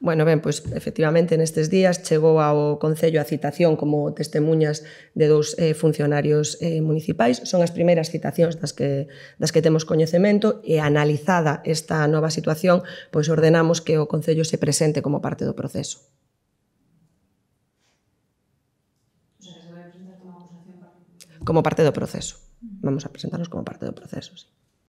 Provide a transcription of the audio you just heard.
Bueno, ben, pois efectivamente nestes días chegou ao Concello a citación como testemunhas de dous eh, funcionarios eh, municipais. Son as primeiras citacións das que, das que temos coñecemento e analizada esta nova situación, pois ordenamos que o Concello se presente como parte do proceso. Como parte do proceso. Vamos a presentarnos como parte do proceso, sí.